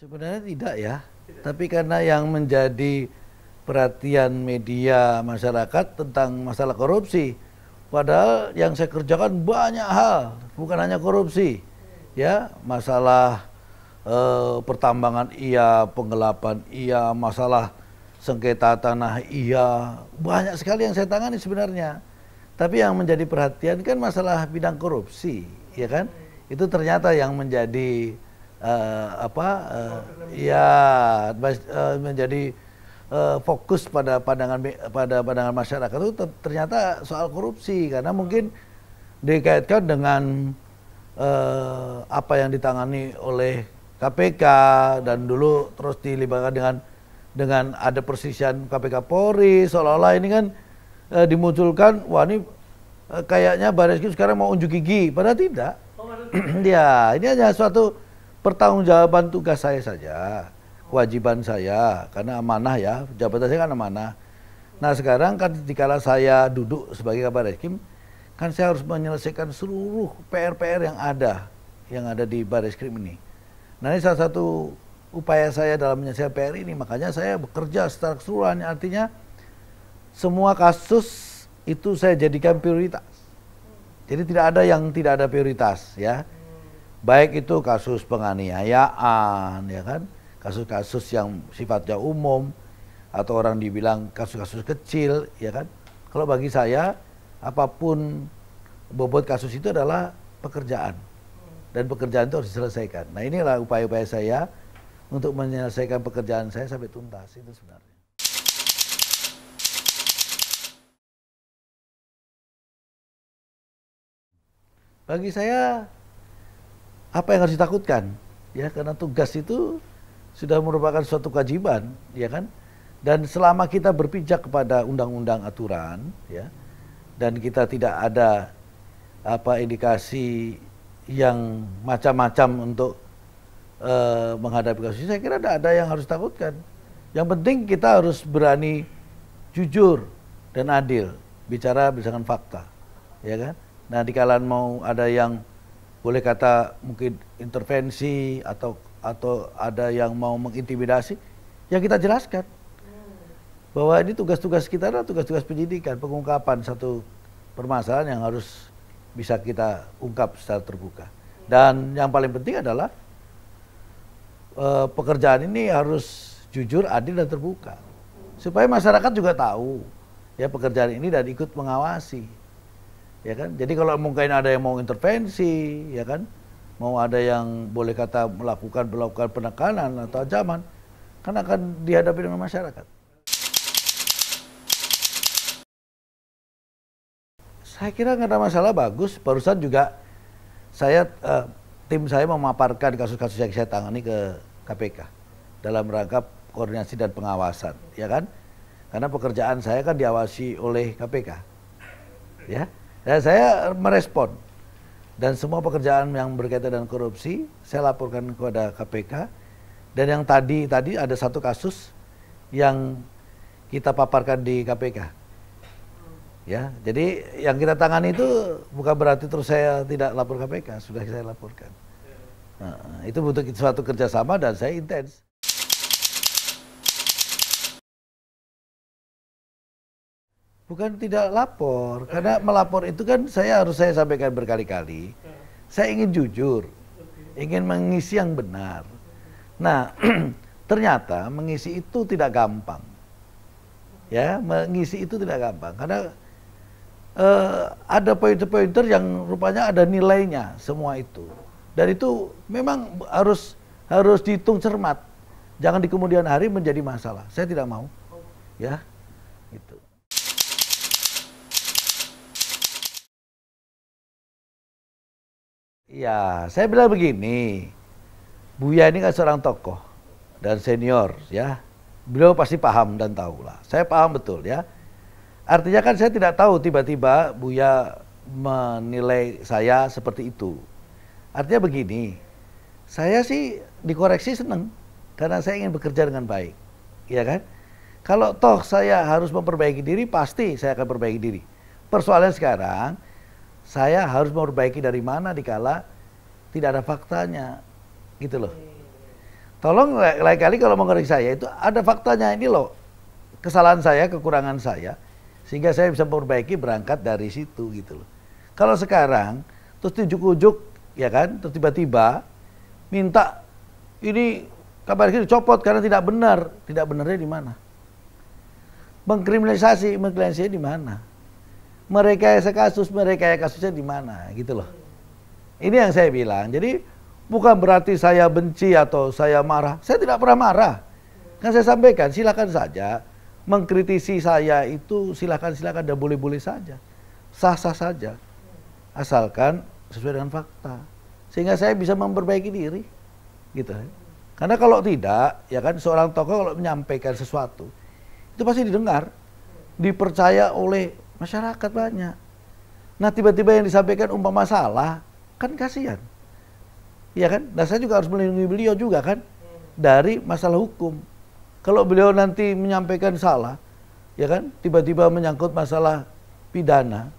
Sebenarnya tidak ya, tapi karena yang menjadi perhatian media masyarakat tentang masalah korupsi, padahal yang saya kerjakan banyak hal, bukan hanya korupsi, ya masalah eh, pertambangan iya, penggelapan iya, masalah sengketa tanah iya, banyak sekali yang saya tangani sebenarnya. Tapi yang menjadi perhatian kan masalah bidang korupsi, ya kan? Itu ternyata yang menjadi uh, apa uh, ya uh, menjadi uh, fokus pada pandangan pada pandangan masyarakat itu ternyata soal korupsi karena mungkin dikaitkan dengan uh, apa yang ditangani oleh KPK dan dulu terus dilibatkan dengan dengan ada persisian KPK Polri seolah-olah ini kan e, dimunculkan wah ini e, kayaknya Baris sekarang mau unjuk gigi padahal tidak. Oh, ya, ini hanya suatu pertanggungjawaban tugas saya saja, kewajiban saya karena amanah ya, jabatan saya kan amanah. Nah sekarang kan dikala saya duduk sebagai kabar reskrim, kan saya harus menyelesaikan seluruh PR-PR yang ada, yang ada di baris krim ini. Nah ini salah satu upaya saya dalam menyelesaikan PR ini, makanya saya bekerja secara keseluruhan, artinya semua kasus itu saya jadikan prioritas. Jadi tidak ada yang tidak ada prioritas ya. Baik itu kasus penganiayaan, ya kan? Kasus-kasus yang sifatnya umum atau orang dibilang kasus-kasus kecil, ya kan? Kalau bagi saya apapun bobot kasus itu adalah pekerjaan dan pekerjaan itu harus diselesaikan. Nah inilah upaya-upaya saya untuk menyelesaikan pekerjaan saya sampai tuntas itu sebenarnya. Bagi saya apa yang harus ditakutkan? Ya karena tugas itu sudah merupakan suatu kewajiban, ya kan? Dan selama kita berpijak kepada undang-undang aturan, ya, dan kita tidak ada apa indikasi yang macam-macam untuk uh, menghadapi kasus ini, saya kira tidak ada yang harus takutkan. Yang penting kita harus berani jujur dan adil bicara berdasarkan fakta, ya kan? Nah, di kalangan mau ada yang boleh kata mungkin intervensi atau atau ada yang mau mengintimidasi, ya kita jelaskan bahwa ini tugas-tugas kita adalah tugas-tugas penyidikan, pengungkapan satu permasalahan yang harus bisa kita ungkap secara terbuka. Dan yang paling penting adalah eh, pekerjaan ini harus jujur, adil dan terbuka supaya masyarakat juga tahu ya pekerjaan ini dan ikut mengawasi ya kan jadi kalau mungkin ada yang mau intervensi ya kan mau ada yang boleh kata melakukan melakukan penekanan atau ancaman kan akan dihadapi dengan masyarakat saya kira nggak ada masalah bagus barusan juga saya uh, tim saya memaparkan kasus-kasus yang saya tangani ke KPK dalam rangka koordinasi dan pengawasan ya kan karena pekerjaan saya kan diawasi oleh KPK ya Ya, saya merespon dan semua pekerjaan yang berkaitan dengan korupsi saya laporkan kepada KPK dan yang tadi tadi ada satu kasus yang kita paparkan di KPK ya jadi yang kita tangani itu bukan berarti terus saya tidak lapor KPK sudah saya laporkan nah, itu butuh suatu kerjasama dan saya intens Bukan tidak lapor, karena melapor itu kan saya harus saya sampaikan berkali-kali. Saya ingin jujur, ingin mengisi yang benar. Nah, ternyata mengisi itu tidak gampang. Ya, mengisi itu tidak gampang karena eh, ada pointer-pointer yang rupanya ada nilainya semua itu. Dan itu memang harus harus dihitung cermat. Jangan di kemudian hari menjadi masalah. Saya tidak mau. Ya. Iya, saya bilang begini, Buya ini kan seorang tokoh dan senior ya. Beliau pasti paham dan tahu lah. Saya paham betul ya. Artinya kan saya tidak tahu tiba-tiba Buya menilai saya seperti itu. Artinya begini, saya sih dikoreksi senang karena saya ingin bekerja dengan baik, Iya kan? Kalau toh saya harus memperbaiki diri, pasti saya akan perbaiki diri. Persoalan sekarang, saya harus memperbaiki dari mana dikala tidak ada faktanya gitu loh tolong lain kali kalau mengoreksi saya itu ada faktanya ini loh kesalahan saya kekurangan saya sehingga saya bisa memperbaiki berangkat dari situ gitu loh kalau sekarang terus tujuk ujuk ya kan terus tiba-tiba minta ini kabar ini copot karena tidak benar tidak benarnya di mana mengkriminalisasi mengkriminalisasi di mana mereka yang sekasus mereka yang kasusnya di mana gitu loh. Ini yang saya bilang. Jadi bukan berarti saya benci atau saya marah. Saya tidak pernah marah. Kan saya sampaikan, silakan saja mengkritisi saya itu silakan-silakan dan boleh-boleh saja. Sah-sah saja. Asalkan sesuai dengan fakta. Sehingga saya bisa memperbaiki diri. Gitu. Karena kalau tidak, ya kan seorang tokoh kalau menyampaikan sesuatu, itu pasti didengar, dipercaya oleh Masyarakat banyak. Nah tiba-tiba yang disampaikan umpama salah, kan kasihan. Iya kan? Nah saya juga harus melindungi beliau juga kan dari masalah hukum. Kalau beliau nanti menyampaikan salah, ya kan, tiba-tiba menyangkut masalah pidana,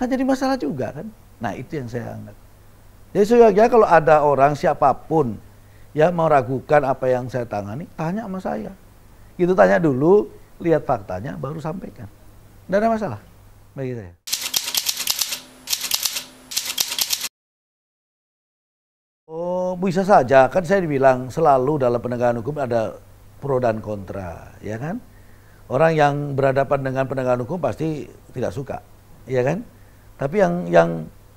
kan jadi masalah juga kan. Nah itu yang saya anggap. Jadi sebaiknya kalau ada orang siapapun ya ragukan apa yang saya tangani, tanya sama saya. itu tanya dulu, lihat faktanya, baru sampaikan. Tidak ada masalah begitu saya Oh, bisa saja. Kan saya dibilang selalu dalam penegakan hukum ada pro dan kontra, ya kan? Orang yang berhadapan dengan penegakan hukum pasti tidak suka, ya kan? Tapi yang yang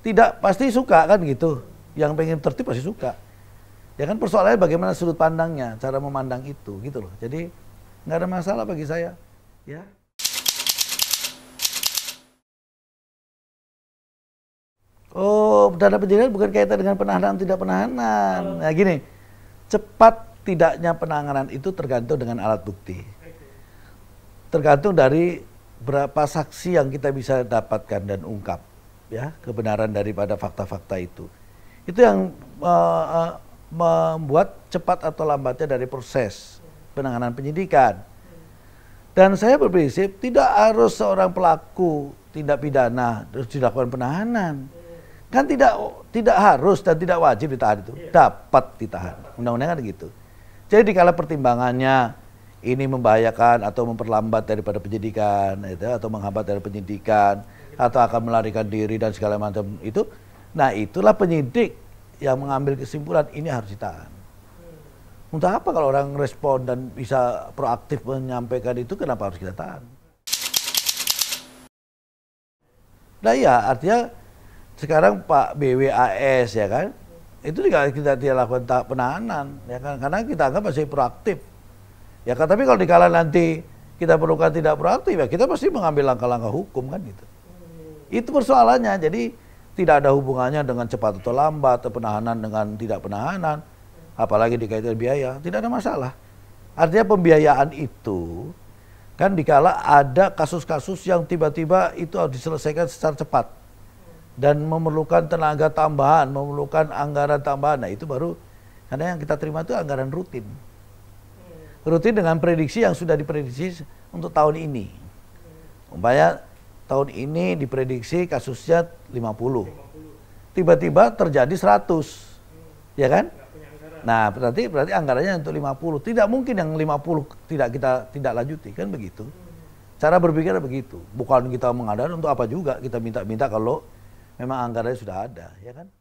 tidak pasti suka kan gitu. Yang pengen tertib pasti suka. Ya kan persoalannya bagaimana sudut pandangnya, cara memandang itu gitu loh. Jadi nggak ada masalah bagi saya, ya. oh dana pencegahan bukan kaitan dengan penahanan tidak penahanan. Nah gini, cepat tidaknya penanganan itu tergantung dengan alat bukti. Tergantung dari berapa saksi yang kita bisa dapatkan dan ungkap ya kebenaran daripada fakta-fakta itu. Itu yang uh, uh, membuat cepat atau lambatnya dari proses penanganan penyidikan. Dan saya berprinsip tidak harus seorang pelaku tindak pidana terus dilakukan penahanan. Kan tidak tidak harus dan tidak wajib ditahan itu. Iya. Dapat ditahan. Undang-undang kan gitu. Jadi dikala pertimbangannya ini membahayakan atau memperlambat daripada penyidikan itu atau menghambat dari penyidikan atau akan melarikan diri dan segala macam itu. Nah, itulah penyidik yang mengambil kesimpulan ini harus ditahan. Untuk apa kalau orang respon dan bisa proaktif menyampaikan itu kenapa harus kita tahan? Nah iya artinya sekarang Pak BWAS ya kan itu juga kita tidak lakukan penahanan ya kan karena kita anggap masih proaktif ya kan tapi kalau dikala nanti kita perlukan tidak proaktif ya kita pasti mengambil langkah-langkah hukum kan gitu itu persoalannya jadi tidak ada hubungannya dengan cepat atau lambat atau penahanan dengan tidak penahanan apalagi dikaitkan biaya tidak ada masalah artinya pembiayaan itu kan dikala ada kasus-kasus yang tiba-tiba itu harus diselesaikan secara cepat dan memerlukan tenaga tambahan, memerlukan anggaran tambahan. Nah, itu baru karena yang kita terima itu anggaran rutin. Rutin dengan prediksi yang sudah diprediksi untuk tahun ini. Umpamanya tahun ini diprediksi kasusnya 50. Tiba-tiba terjadi 100. Ya kan? Nah, berarti berarti anggarannya untuk 50. Tidak mungkin yang 50 tidak kita tidak lanjuti, kan begitu. Cara berpikir begitu. Bukan kita mengadakan untuk apa juga kita minta-minta kalau memang anggarannya sudah ada ya kan?